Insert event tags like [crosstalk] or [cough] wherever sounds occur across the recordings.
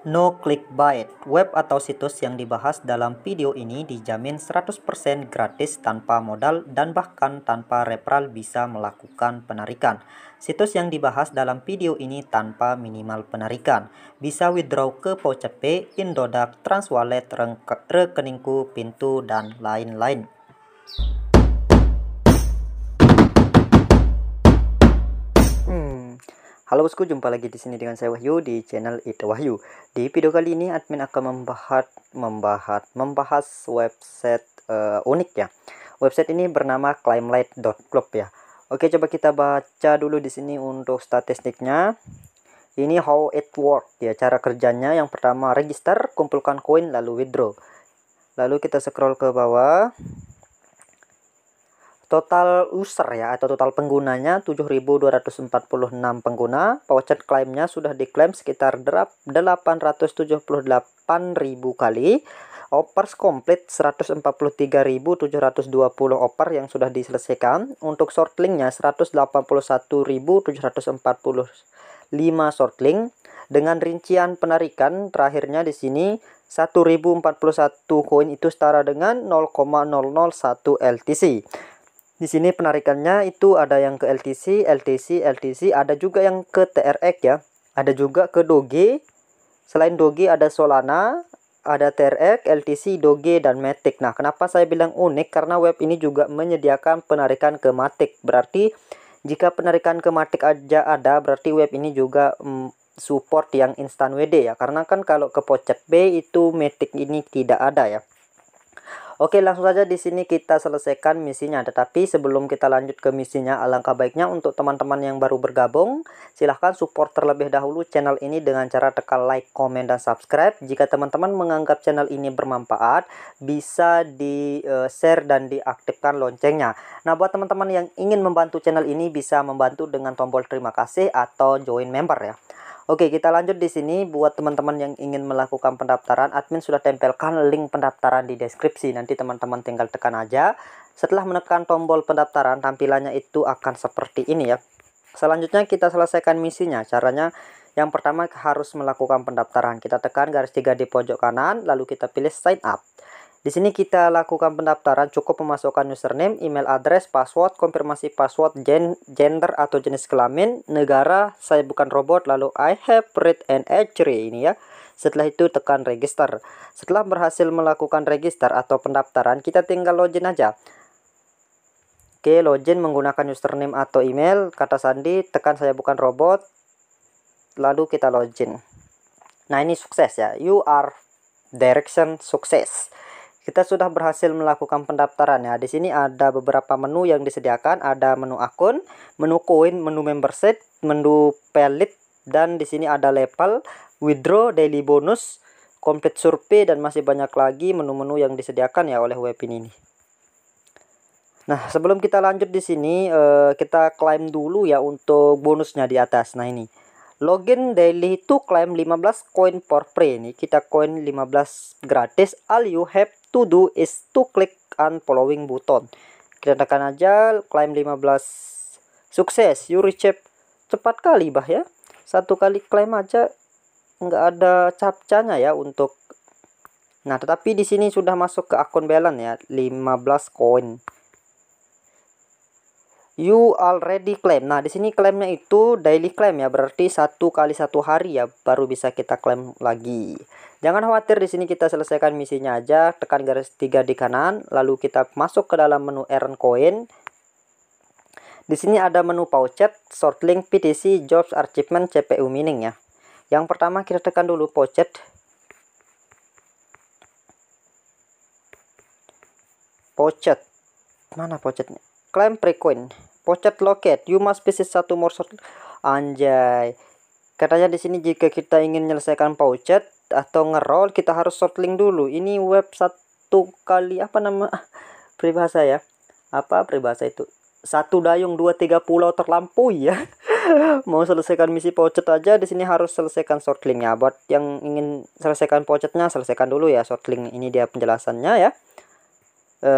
No clickbait, web atau situs yang dibahas dalam video ini dijamin 100% gratis tanpa modal dan bahkan tanpa referral bisa melakukan penarikan. Situs yang dibahas dalam video ini tanpa minimal penarikan. Bisa withdraw ke Pocepay, Indodax, Transwallet, Rekeningku, Pintu, dan lain-lain. Halo bosku, jumpa lagi di sini dengan saya Wahyu di channel It Wahyu. Di video kali ini admin akan membahas membahas membahas website uh, unik ya. Website ini bernama climblight.club ya. Oke, coba kita baca dulu di sini untuk statistiknya. Ini how it work ya, cara kerjanya yang pertama register, kumpulkan koin lalu withdraw. Lalu kita scroll ke bawah. Total user ya atau total penggunanya 7.246 pengguna. Voucher klaimnya sudah diklaim sekitar 878.000 kali. Offers komplit 143.720 offer yang sudah diselesaikan. Untuk shortlinknya 181.745 shortlink dengan rincian penarikan terakhirnya di sini 1041 koin itu setara dengan 0,001 LTC. Di sini penarikannya itu ada yang ke LTC, LTC, LTC, ada juga yang ke TRX ya. Ada juga ke Doge. Selain Doge ada Solana, ada TRX, LTC, Doge, dan Matic. Nah, kenapa saya bilang unik? Karena web ini juga menyediakan penarikan ke Matic. Berarti jika penarikan ke Matic aja ada, berarti web ini juga mm, support yang instan WD ya. Karena kan kalau ke Pocet B itu Matic ini tidak ada ya. Oke, langsung saja di sini kita selesaikan misinya. Tetapi sebelum kita lanjut ke misinya, alangkah baiknya untuk teman-teman yang baru bergabung, silahkan support terlebih dahulu channel ini dengan cara tekan like, comment dan subscribe. Jika teman-teman menganggap channel ini bermanfaat, bisa di-share eh, dan diaktifkan loncengnya. Nah, buat teman-teman yang ingin membantu channel ini, bisa membantu dengan tombol terima kasih atau join member ya. Oke, kita lanjut di sini buat teman-teman yang ingin melakukan pendaftaran, admin sudah tempelkan link pendaftaran di deskripsi. Nanti teman-teman tinggal tekan aja. Setelah menekan tombol pendaftaran, tampilannya itu akan seperti ini ya. Selanjutnya kita selesaikan misinya. Caranya yang pertama harus melakukan pendaftaran. Kita tekan garis tiga di pojok kanan, lalu kita pilih sign up. Di sini kita lakukan pendaftaran cukup memasukkan username, email address, password, konfirmasi password, gen gender atau jenis kelamin, negara, saya bukan robot, lalu I have read and entry ini ya. Setelah itu tekan register. Setelah berhasil melakukan register atau pendaftaran, kita tinggal login aja. Oke, login menggunakan username atau email, kata sandi, tekan saya bukan robot, lalu kita login. Nah, ini sukses ya. You are direction success kita sudah berhasil melakukan pendaftaran ya. Di sini ada beberapa menu yang disediakan, ada menu akun, menu koin, menu membership, menu pelit dan di sini ada level, withdraw, daily bonus, complete survei dan masih banyak lagi menu-menu yang disediakan ya oleh web ini. Nah, sebelum kita lanjut di sini eh, kita klaim dulu ya untuk bonusnya di atas. Nah, ini login daily itu claim 15 coin for free ini kita coin 15 gratis all you have to do is to click on following button. Kita tekan aja climb 15 sukses. You receive cepat kali bah ya. Satu kali climb aja nggak ada capcanya ya untuk Nah, tetapi di sini sudah masuk ke akun balance ya, 15 koin. You already claim. Nah, di sini klaimnya itu daily claim ya, berarti satu kali satu hari ya baru bisa kita klaim lagi. Jangan khawatir di sini kita selesaikan misinya aja, tekan garis tiga di kanan, lalu kita masuk ke dalam menu earn coin. Di sini ada menu pouchet, shortlink PTC, jobs achievement, CPU mining ya. Yang pertama kita tekan dulu pouchet. Pouchet. Mana pouchetnya? Claim precoin. Pouchet locate. You must visit satu more short. Anjay. Katanya di sini jika kita ingin menyelesaikan pouchet, atau ngeroll kita harus short link dulu ini web satu kali apa nama ah, peribahasa ya apa peribahasa itu satu dayung dua tiga pulau terlampui ya [laughs] mau selesaikan misi pocet aja di sini harus selesaikan short linknya buat yang ingin selesaikan pocetnya selesaikan dulu ya short link ini dia penjelasannya ya e,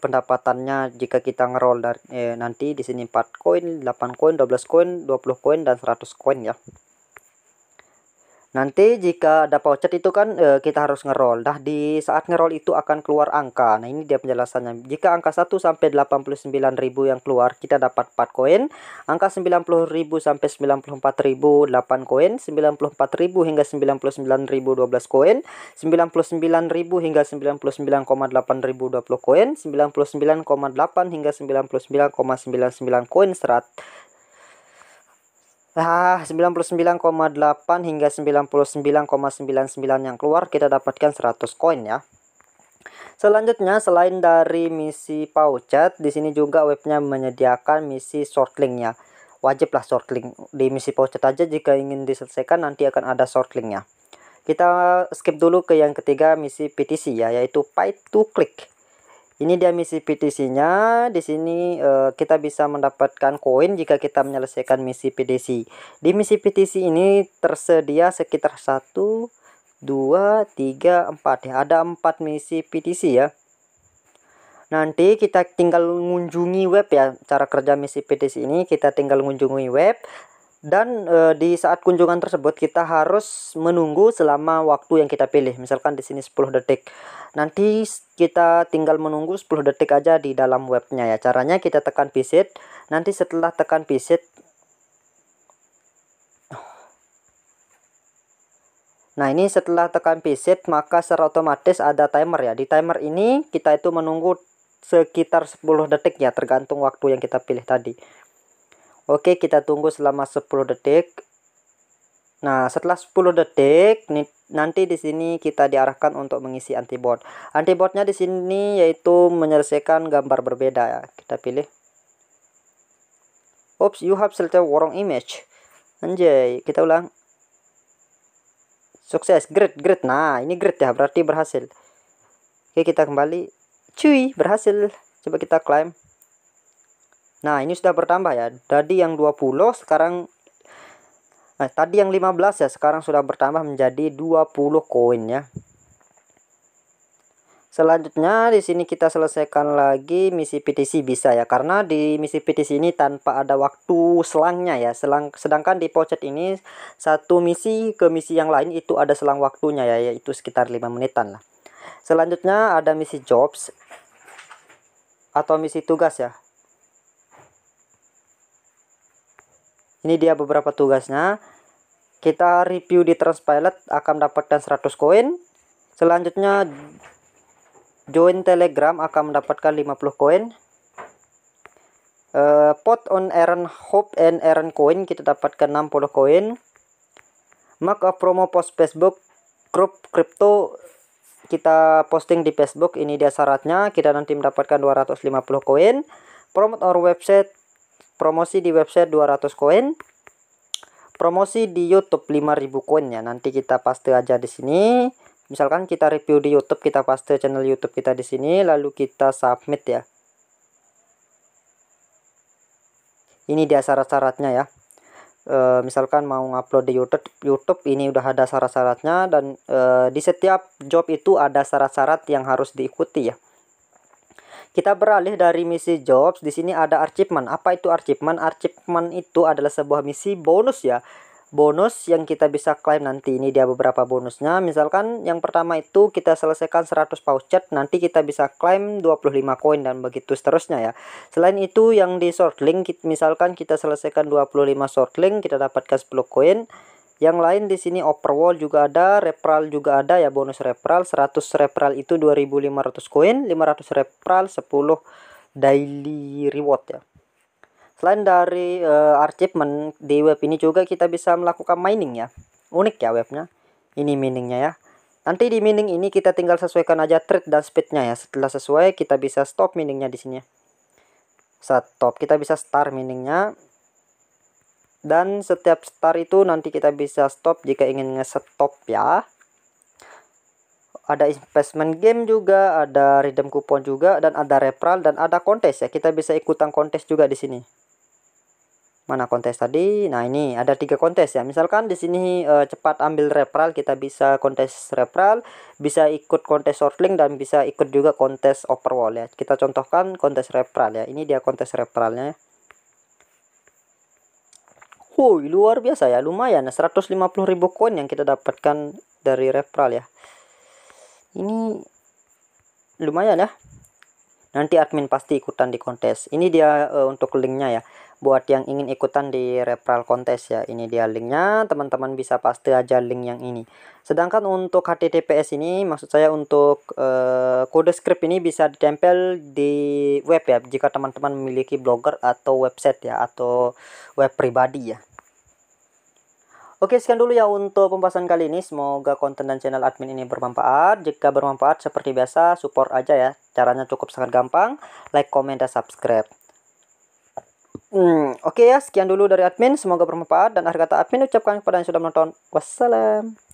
pendapatannya jika kita ngeroll dari eh, nanti di sini 4 koin 8 koin 12 koin 20 koin dan 100 koin ya Nanti jika ada voucher itu kan e, kita harus ngerol. Nah, di saat ngerol itu akan keluar angka. Nah, ini dia penjelasannya. Jika angka 1 sampai 89.000 yang keluar, kita dapat 4 koin. Angka 90.000 sampai 94.000 8 koin, 94.000 hingga 99.000 12 koin, 99.000 hingga 20 koin, 99,8 hingga 99,99 ,99 koin 100 Nah, 99,8 hingga 99,99 yang keluar kita dapatkan 100 koin ya Selanjutnya, selain dari misi pouchet di sini juga webnya menyediakan misi shortlink ya. Wajiblah shortlink di misi pouchet aja jika ingin diselesaikan nanti akan ada shortlinknya. Kita skip dulu ke yang ketiga misi PTC ya, yaitu Pay to Click. Ini dia misi PTC-nya. Di sini uh, kita bisa mendapatkan koin jika kita menyelesaikan misi PTC. Di misi PTC ini tersedia sekitar 1 2 3 4 ya. Ada empat misi PTC ya. Nanti kita tinggal mengunjungi web ya. Cara kerja misi PTC ini kita tinggal mengunjungi web dan e, di saat kunjungan tersebut kita harus menunggu selama waktu yang kita pilih misalkan di sini 10 detik nanti kita tinggal menunggu 10 detik aja di dalam webnya ya caranya kita tekan visit nanti setelah tekan visit Nah ini setelah tekan visit maka secara otomatis ada timer ya di timer ini kita itu menunggu sekitar 10 detik ya tergantung waktu yang kita pilih tadi Oke, kita tunggu selama 10 detik. Nah, setelah 10 detik nanti di sini kita diarahkan untuk mengisi antibot. Antibotnya di sini yaitu menyelesaikan gambar berbeda ya. Kita pilih. Oops, you have selected wrong image. Anjay, kita ulang. Sukses, great, great. Nah, ini great ya, berarti berhasil. Oke, kita kembali. Cuy, berhasil. Coba kita climb. Nah, ini sudah bertambah ya. Tadi yang 20 sekarang nah, tadi yang 15 ya, sekarang sudah bertambah menjadi 20 koin ya. Selanjutnya di sini kita selesaikan lagi misi PTC bisa ya karena di misi PTC ini tanpa ada waktu selangnya ya selang sedangkan di pocet ini satu misi ke misi yang lain itu ada selang waktunya ya yaitu sekitar 5 menitan lah. Selanjutnya ada misi jobs atau misi tugas ya ini dia beberapa tugasnya kita review di Transpilot akan mendapatkan 100 koin selanjutnya join telegram akan mendapatkan 50 koin uh, pot on Aaron Hope and Aaron Coin kita dapatkan 60 koin a promo post Facebook grup crypto kita posting di Facebook ini dia syaratnya kita nanti mendapatkan 250 koin promote our website promosi di website 200 koin promosi di YouTube 5000 koin ya nanti kita paste aja di sini misalkan kita review di YouTube kita paste channel YouTube kita di sini lalu kita submit ya ini dia syarat-syaratnya ya e, misalkan mau ngupload di YouTube YouTube ini udah ada syarat-syaratnya dan e, di setiap job itu ada syarat-syarat yang harus diikuti ya kita beralih dari misi jobs. Di sini ada achievement. Apa itu achievement? Achievement itu adalah sebuah misi bonus ya. Bonus yang kita bisa klaim nanti ini dia beberapa bonusnya. Misalkan yang pertama itu kita selesaikan 100 voucher, nanti kita bisa klaim 25 koin dan begitu seterusnya ya. Selain itu yang di short link misalkan kita selesaikan 25 short link kita dapatkan 10 koin. Yang lain di sini overwall juga ada, repral juga ada ya bonus repral 100 repral itu 2500 koin, 500 repral 10 daily reward ya. Selain dari uh, achievement di web ini juga kita bisa melakukan mining ya. Unik ya webnya. Ini miningnya ya. Nanti di mining ini kita tinggal sesuaikan aja trade dan speednya ya. Setelah sesuai kita bisa stop miningnya di sini. Stop. Kita bisa start miningnya dan setiap star itu nanti kita bisa stop jika ingin nge-stop ya ada investment game juga, ada redeem coupon juga, dan ada referral dan ada kontes ya. Kita bisa ikutan kontes juga di sini. Mana kontes tadi? Nah ini ada tiga kontes ya. Misalkan di sini e, cepat ambil referral, kita bisa kontes referral, bisa ikut kontes shortlink dan bisa ikut juga kontes overwall ya. Kita contohkan kontes referral ya. Ini dia kontes referralnya. Woi, luar biasa ya. Lumayan ya, ribu koin yang kita dapatkan dari referral ya. Ini lumayan ya. Nanti admin pasti ikutan di kontes. Ini dia uh, untuk linknya ya. Buat yang ingin ikutan di referral kontes ya. Ini dia linknya. Teman-teman bisa pasti aja link yang ini. Sedangkan untuk HTTPS ini maksud saya untuk uh, kode script ini bisa ditempel di web ya. Jika teman-teman memiliki blogger atau website ya atau web pribadi ya. Oke, sekian dulu ya untuk pembahasan kali ini. Semoga konten dan channel admin ini bermanfaat. Jika bermanfaat, seperti biasa, support aja ya. Caranya cukup sangat gampang. Like, comment dan subscribe. Hmm, Oke ya, sekian dulu dari admin. Semoga bermanfaat. Dan akhir kata admin ucapkan kepada yang sudah menonton. Wassalam.